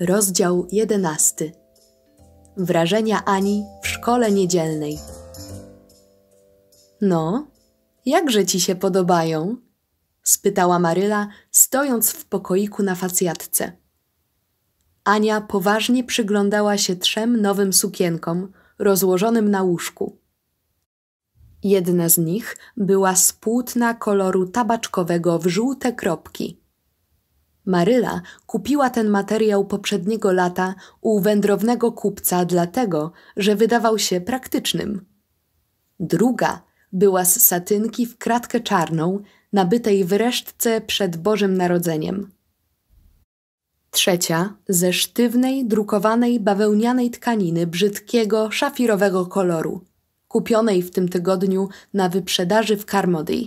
Rozdział 11. Wrażenia Ani w szkole niedzielnej. No, jakże ci się podobają? spytała Maryla, stojąc w pokoiku na facjatce. Ania poważnie przyglądała się trzem nowym sukienkom rozłożonym na łóżku. Jedna z nich była z płótna koloru tabaczkowego w żółte kropki – Maryla kupiła ten materiał poprzedniego lata u wędrownego kupca dlatego, że wydawał się praktycznym. Druga była z satynki w kratkę czarną, nabytej w resztce przed Bożym Narodzeniem. Trzecia ze sztywnej, drukowanej, bawełnianej tkaniny brzydkiego, szafirowego koloru, kupionej w tym tygodniu na wyprzedaży w Carmody.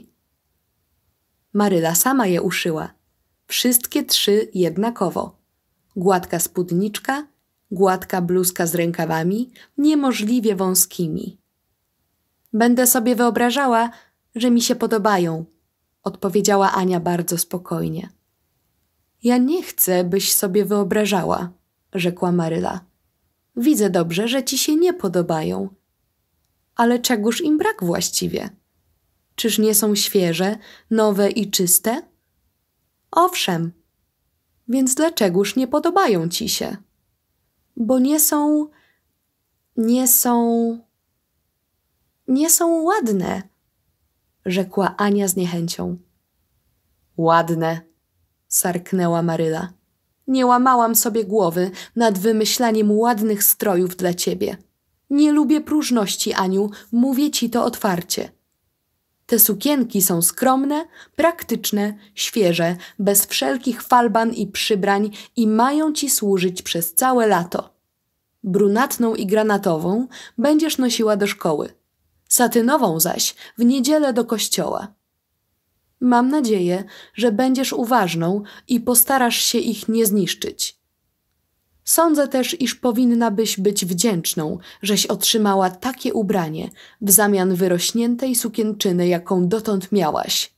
Maryla sama je uszyła – Wszystkie trzy jednakowo. Gładka spódniczka, gładka bluzka z rękawami, niemożliwie wąskimi. Będę sobie wyobrażała, że mi się podobają, odpowiedziała Ania bardzo spokojnie. Ja nie chcę, byś sobie wyobrażała, rzekła Maryla. Widzę dobrze, że ci się nie podobają. Ale czegoż im brak właściwie? Czyż nie są świeże, nowe i czyste? Owszem. Więc dlaczegoż nie podobają ci się? Bo nie są. nie są. nie są ładne, rzekła Ania z niechęcią. Ładne, sarknęła Maryla. Nie łamałam sobie głowy nad wymyślaniem ładnych strojów dla ciebie. Nie lubię próżności, Aniu, mówię ci to otwarcie. Te sukienki są skromne, praktyczne, świeże, bez wszelkich falban i przybrań i mają ci służyć przez całe lato. Brunatną i granatową będziesz nosiła do szkoły, satynową zaś w niedzielę do kościoła. Mam nadzieję, że będziesz uważną i postarasz się ich nie zniszczyć. Sądzę też, iż powinnabyś być wdzięczną, żeś otrzymała takie ubranie w zamian wyrośniętej sukienczyny, jaką dotąd miałaś.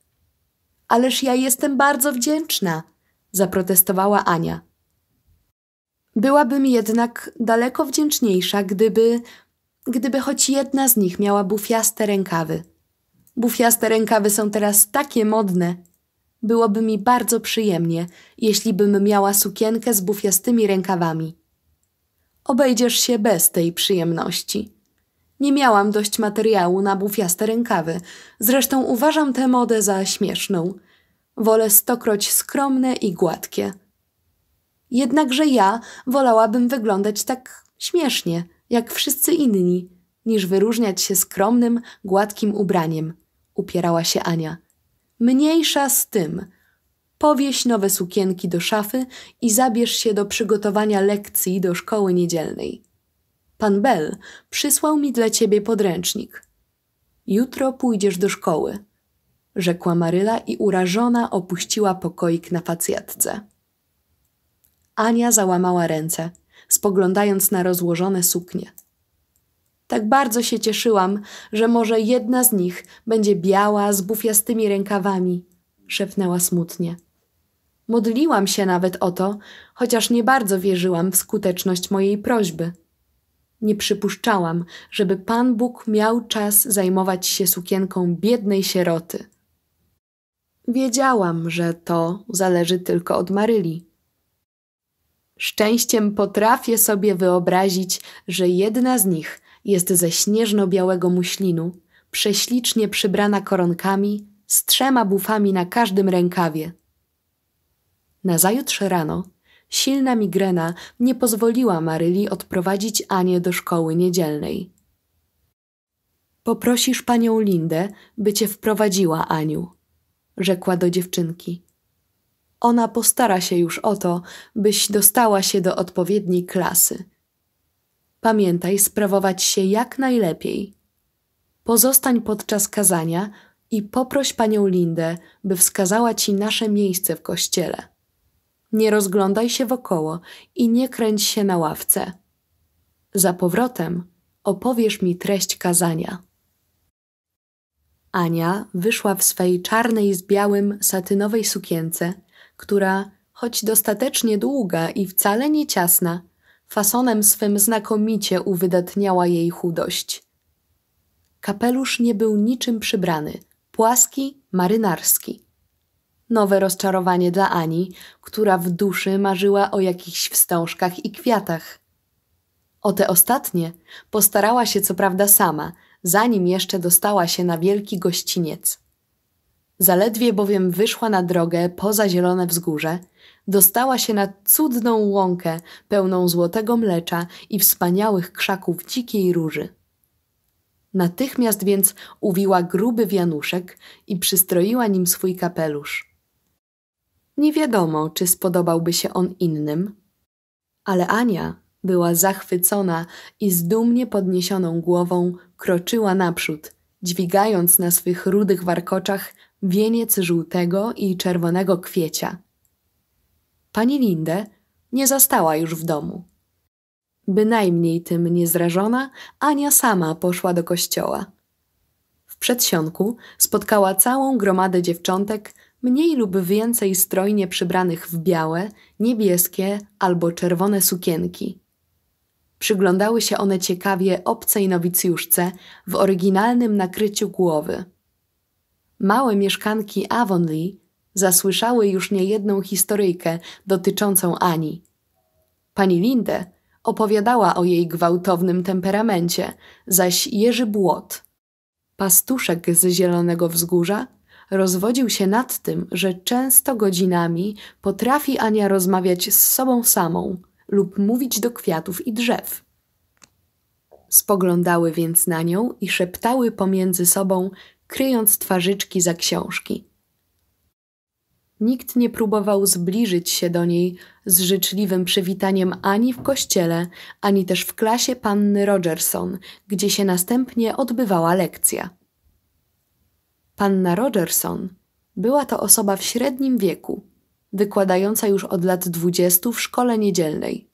Ależ ja jestem bardzo wdzięczna, zaprotestowała Ania. Byłabym jednak daleko wdzięczniejsza, gdyby, gdyby choć jedna z nich miała bufiaste rękawy. Bufiaste rękawy są teraz takie modne, Byłoby mi bardzo przyjemnie, jeśli bym miała sukienkę z bufiastymi rękawami. Obejdziesz się bez tej przyjemności. Nie miałam dość materiału na bufiaste rękawy, zresztą uważam tę modę za śmieszną. Wolę stokroć skromne i gładkie. Jednakże ja wolałabym wyglądać tak śmiesznie, jak wszyscy inni, niż wyróżniać się skromnym, gładkim ubraniem, upierała się Ania. Mniejsza z tym. Powieś nowe sukienki do szafy i zabierz się do przygotowania lekcji do szkoły niedzielnej. Pan Bell przysłał mi dla ciebie podręcznik. Jutro pójdziesz do szkoły, rzekła Maryla i urażona opuściła pokoik na facjatce. Ania załamała ręce, spoglądając na rozłożone suknie. Tak bardzo się cieszyłam, że może jedna z nich będzie biała z bufiastymi rękawami, szepnęła smutnie. Modliłam się nawet o to, chociaż nie bardzo wierzyłam w skuteczność mojej prośby. Nie przypuszczałam, żeby Pan Bóg miał czas zajmować się sukienką biednej sieroty. Wiedziałam, że to zależy tylko od Maryli. Szczęściem potrafię sobie wyobrazić, że jedna z nich jest ze śnieżno-białego muślinu, prześlicznie przybrana koronkami, z trzema bufami na każdym rękawie. Nazajutrz rano silna migrena nie pozwoliła Maryli odprowadzić Anię do szkoły niedzielnej. Poprosisz panią Lindę, by cię wprowadziła, Aniu, rzekła do dziewczynki. Ona postara się już o to, byś dostała się do odpowiedniej klasy Pamiętaj sprawować się jak najlepiej. Pozostań podczas kazania i poproś panią Lindę, by wskazała ci nasze miejsce w kościele. Nie rozglądaj się wokoło i nie kręć się na ławce. Za powrotem opowiesz mi treść kazania. Ania wyszła w swej czarnej z białym satynowej sukience, która, choć dostatecznie długa i wcale nie ciasna, Fasonem swym znakomicie uwydatniała jej chudość. Kapelusz nie był niczym przybrany, płaski, marynarski. Nowe rozczarowanie dla Ani, która w duszy marzyła o jakichś wstążkach i kwiatach. O te ostatnie postarała się co prawda sama, zanim jeszcze dostała się na wielki gościniec. Zaledwie bowiem wyszła na drogę poza zielone wzgórze, Dostała się na cudną łąkę pełną złotego mlecza i wspaniałych krzaków dzikiej róży. Natychmiast więc uwiła gruby wianuszek i przystroiła nim swój kapelusz. Nie wiadomo, czy spodobałby się on innym, ale Ania była zachwycona i z dumnie podniesioną głową kroczyła naprzód, dźwigając na swych rudych warkoczach wieniec żółtego i czerwonego kwiecia pani Lindę nie zastała już w domu. Bynajmniej tym niezrażona, Ania sama poszła do kościoła. W przedsionku spotkała całą gromadę dziewczątek, mniej lub więcej strojnie przybranych w białe, niebieskie albo czerwone sukienki. Przyglądały się one ciekawie obcej nowicjuszce w oryginalnym nakryciu głowy. Małe mieszkanki Avonlea zasłyszały już niejedną historyjkę dotyczącą Ani. Pani Linde opowiadała o jej gwałtownym temperamencie, zaś Jerzy Błot, pastuszek z Zielonego Wzgórza, rozwodził się nad tym, że często godzinami potrafi Ania rozmawiać z sobą samą lub mówić do kwiatów i drzew. Spoglądały więc na nią i szeptały pomiędzy sobą, kryjąc twarzyczki za książki. Nikt nie próbował zbliżyć się do niej z życzliwym przywitaniem ani w kościele, ani też w klasie panny Rogerson, gdzie się następnie odbywała lekcja. Panna Rogerson była to osoba w średnim wieku, wykładająca już od lat dwudziestu w szkole niedzielnej.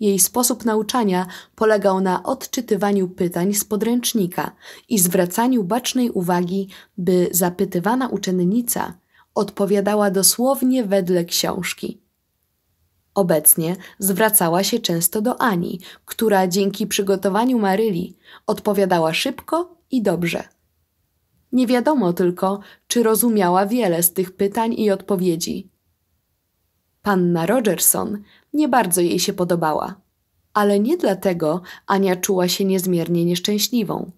Jej sposób nauczania polegał na odczytywaniu pytań z podręcznika i zwracaniu bacznej uwagi, by zapytywana uczennica – odpowiadała dosłownie wedle książki. Obecnie zwracała się często do Ani, która dzięki przygotowaniu Maryli odpowiadała szybko i dobrze. Nie wiadomo tylko, czy rozumiała wiele z tych pytań i odpowiedzi. Panna Rogerson nie bardzo jej się podobała, ale nie dlatego Ania czuła się niezmiernie nieszczęśliwą.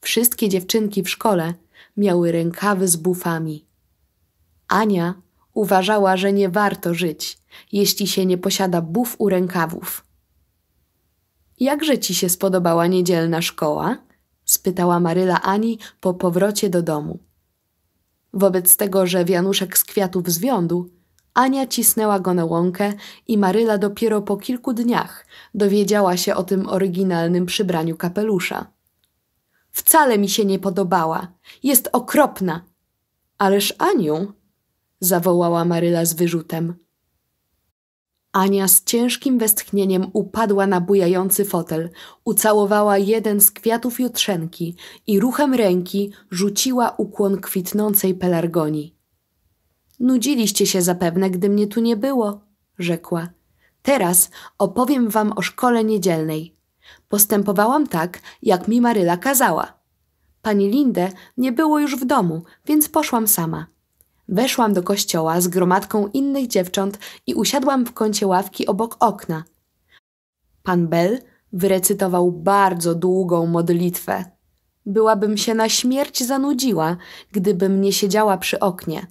Wszystkie dziewczynki w szkole miały rękawy z bufami. Ania uważała, że nie warto żyć, jeśli się nie posiada buf u rękawów. Jakże ci się spodobała niedzielna szkoła? spytała Maryla Ani po powrocie do domu. Wobec tego, że wianuszek z kwiatów zwiądł, Ania cisnęła go na łąkę i Maryla dopiero po kilku dniach dowiedziała się o tym oryginalnym przybraniu kapelusza. Wcale mi się nie podobała. Jest okropna. Ależ Aniu, zawołała Maryla z wyrzutem. Ania z ciężkim westchnieniem upadła na bujający fotel, ucałowała jeden z kwiatów jutrzenki i ruchem ręki rzuciła ukłon kwitnącej pelargonii. Nudziliście się zapewne, gdy mnie tu nie było, rzekła. Teraz opowiem wam o szkole niedzielnej. Postępowałam tak, jak mi Maryla kazała. Pani Lindę nie było już w domu, więc poszłam sama. Weszłam do kościoła z gromadką innych dziewcząt i usiadłam w kącie ławki obok okna. Pan Bell wyrecytował bardzo długą modlitwę. Byłabym się na śmierć zanudziła, gdybym nie siedziała przy oknie.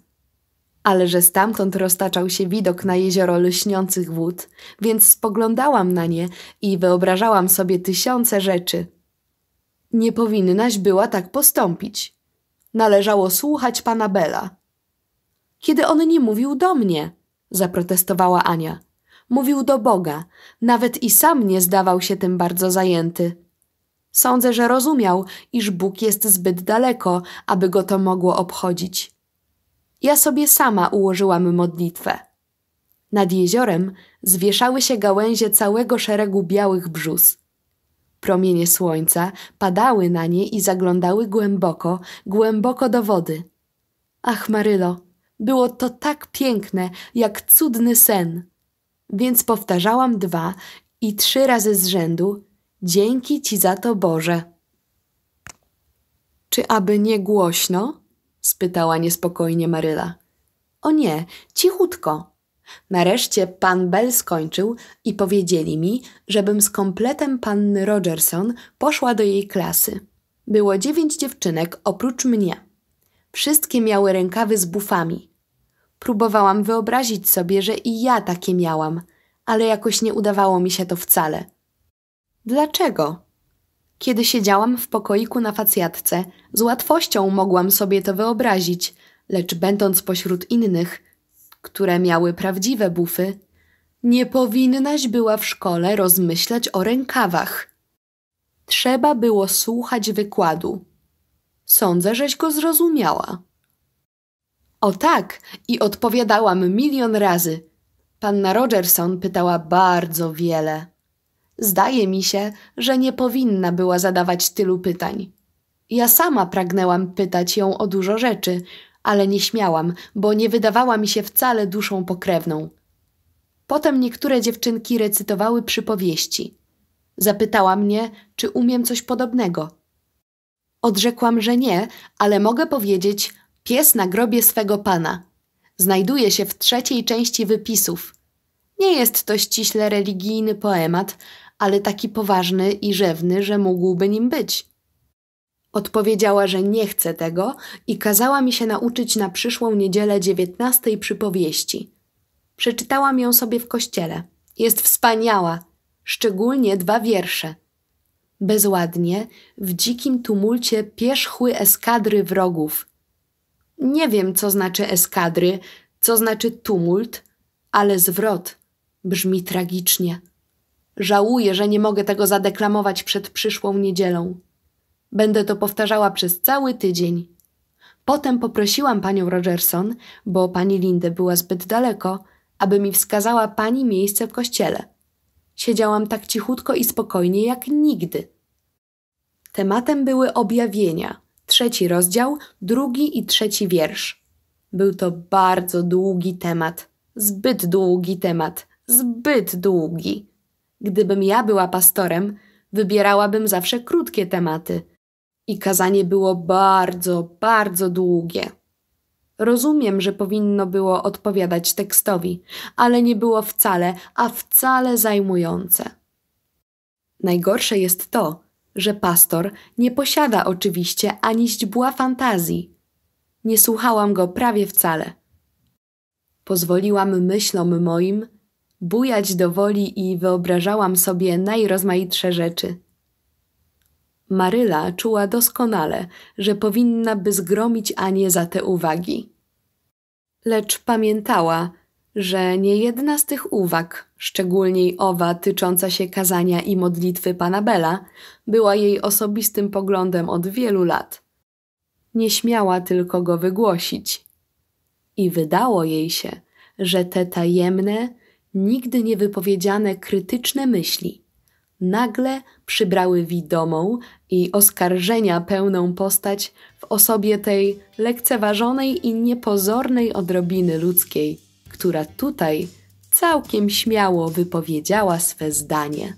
Ale że stamtąd roztaczał się widok na jezioro lśniących wód, więc spoglądałam na nie i wyobrażałam sobie tysiące rzeczy. Nie powinnaś była tak postąpić. Należało słuchać pana Bela kiedy on nie mówił do mnie, zaprotestowała Ania. Mówił do Boga, nawet i sam nie zdawał się tym bardzo zajęty. Sądzę, że rozumiał, iż Bóg jest zbyt daleko, aby go to mogło obchodzić. Ja sobie sama ułożyłam modlitwę. Nad jeziorem zwieszały się gałęzie całego szeregu białych brzus. Promienie słońca padały na nie i zaglądały głęboko, głęboko do wody. Ach, Marylo, było to tak piękne, jak cudny sen. Więc powtarzałam dwa i trzy razy z rzędu: Dzięki Ci za to, Boże. Czy aby nie głośno? spytała niespokojnie Maryla. O nie, cichutko. Nareszcie pan Bell skończył i powiedzieli mi, żebym z kompletem panny Rogerson poszła do jej klasy. Było dziewięć dziewczynek oprócz mnie. Wszystkie miały rękawy z bufami. Próbowałam wyobrazić sobie, że i ja takie miałam, ale jakoś nie udawało mi się to wcale. Dlaczego? Kiedy siedziałam w pokoiku na facjatce, z łatwością mogłam sobie to wyobrazić, lecz będąc pośród innych, które miały prawdziwe bufy, nie powinnaś była w szkole rozmyślać o rękawach. Trzeba było słuchać wykładu. Sądzę, żeś go zrozumiała. O tak! I odpowiadałam milion razy. Panna Rogerson pytała bardzo wiele. Zdaje mi się, że nie powinna była zadawać tylu pytań. Ja sama pragnęłam pytać ją o dużo rzeczy, ale nie śmiałam, bo nie wydawała mi się wcale duszą pokrewną. Potem niektóre dziewczynki recytowały przypowieści. Zapytała mnie, czy umiem coś podobnego. Odrzekłam, że nie, ale mogę powiedzieć, Pies na grobie swego pana. Znajduje się w trzeciej części wypisów. Nie jest to ściśle religijny poemat, ale taki poważny i rzewny, że mógłby nim być. Odpowiedziała, że nie chce tego i kazała mi się nauczyć na przyszłą niedzielę dziewiętnastej przypowieści. Przeczytałam ją sobie w kościele. Jest wspaniała, szczególnie dwa wiersze. Bezładnie, w dzikim tumulcie pierzchły eskadry wrogów, nie wiem, co znaczy eskadry, co znaczy tumult, ale zwrot brzmi tragicznie. Żałuję, że nie mogę tego zadeklamować przed przyszłą niedzielą. Będę to powtarzała przez cały tydzień. Potem poprosiłam panią Rogerson, bo pani Lindę była zbyt daleko, aby mi wskazała pani miejsce w kościele. Siedziałam tak cichutko i spokojnie jak nigdy. Tematem były objawienia – trzeci rozdział, drugi i trzeci wiersz. Był to bardzo długi temat, zbyt długi temat, zbyt długi. Gdybym ja była pastorem, wybierałabym zawsze krótkie tematy. I kazanie było bardzo, bardzo długie. Rozumiem, że powinno było odpowiadać tekstowi, ale nie było wcale, a wcale zajmujące. Najgorsze jest to, że pastor nie posiada oczywiście ani źdźbła fantazji. Nie słuchałam go prawie wcale. Pozwoliłam myślom moim bujać do woli i wyobrażałam sobie najrozmaitsze rzeczy. Maryla czuła doskonale, że powinna by zgromić Anię za te uwagi. Lecz pamiętała, że nie jedna z tych uwag, szczególniej owa tycząca się kazania i modlitwy pana Bela, była jej osobistym poglądem od wielu lat. Nie śmiała tylko go wygłosić. I wydało jej się, że te tajemne, nigdy niewypowiedziane krytyczne myśli nagle przybrały widomą i oskarżenia pełną postać w osobie tej lekceważonej i niepozornej odrobiny ludzkiej która tutaj całkiem śmiało wypowiedziała swe zdanie.